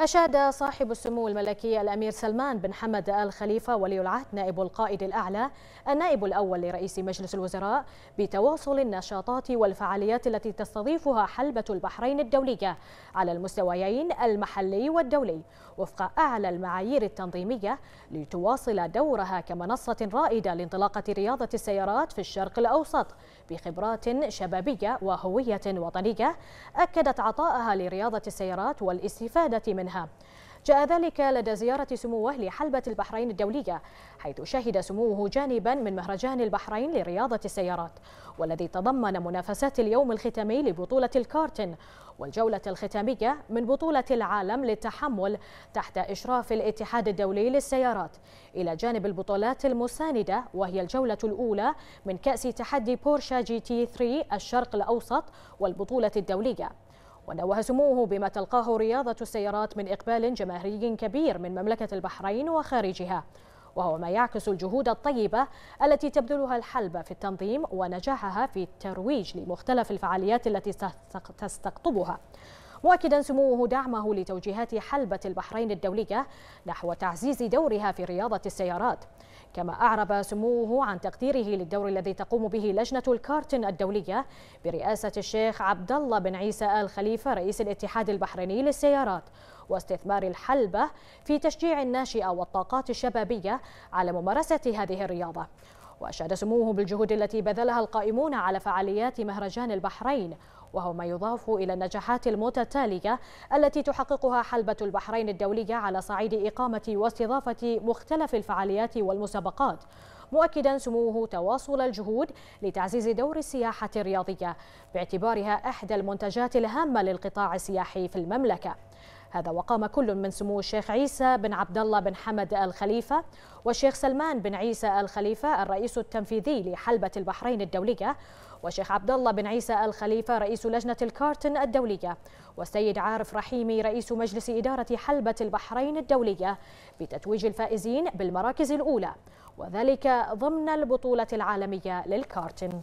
أشاد صاحب السمو الملكي الأمير سلمان بن حمد آل خليفة ولي العهد نائب القائد الأعلى النائب الأول لرئيس مجلس الوزراء بتواصل النشاطات والفعاليات التي تستضيفها حلبة البحرين الدولية على المستويين المحلي والدولي وفق أعلى المعايير التنظيمية لتواصل دورها كمنصة رائدة لانطلاقة رياضة السيارات في الشرق الأوسط بخبرات شبابية وهوية وطنية أكدت عطائها لرياضة السيارات والاستفادة منها منها جاء ذلك لدى زيارة سموه لحلبة البحرين الدولية حيث شهد سموه جانبا من مهرجان البحرين لرياضة السيارات والذي تضمن منافسات اليوم الختامي لبطولة الكارتن والجولة الختامية من بطولة العالم للتحمل تحت إشراف الاتحاد الدولي للسيارات إلى جانب البطولات المساندة وهي الجولة الأولى من كأس تحدي بورشا جي تي 3 الشرق الأوسط والبطولة الدولية ونوه سموه بما تلقاه رياضة السيارات من إقبال جماهيري كبير من مملكة البحرين وخارجها وهو ما يعكس الجهود الطيبة التي تبذلها الحلبة في التنظيم ونجاحها في الترويج لمختلف الفعاليات التي تستقطبها مؤكدا سموه دعمه لتوجيهات حلبة البحرين الدولية نحو تعزيز دورها في رياضة السيارات كما أعرب سموه عن تقديره للدور الذي تقوم به لجنة الكارتن الدولية برئاسة الشيخ عبد الله بن عيسى آل خليفة رئيس الاتحاد البحريني للسيارات واستثمار الحلبة في تشجيع الناشئة والطاقات الشبابية على ممارسة هذه الرياضة وأشاد سموه بالجهود التي بذلها القائمون على فعاليات مهرجان البحرين وهو ما يضاف إلى النجاحات المتتالية التي تحققها حلبة البحرين الدولية على صعيد إقامة واستضافة مختلف الفعاليات والمسابقات مؤكدا سموه تواصل الجهود لتعزيز دور السياحة الرياضية باعتبارها إحدى المنتجات الهامة للقطاع السياحي في المملكة هذا وقام كل من سمو الشيخ عيسى بن عبد الله بن حمد الخليفة والشيخ سلمان بن عيسى الخليفة الرئيس التنفيذي لحلبة البحرين الدولية والشيخ عبد الله بن عيسى الخليفة رئيس لجنة الكارتن الدولية والسيد عارف رحيمي رئيس مجلس إدارة حلبة البحرين الدولية بتتويج الفائزين بالمراكز الأولى وذلك ضمن البطولة العالمية للكارتن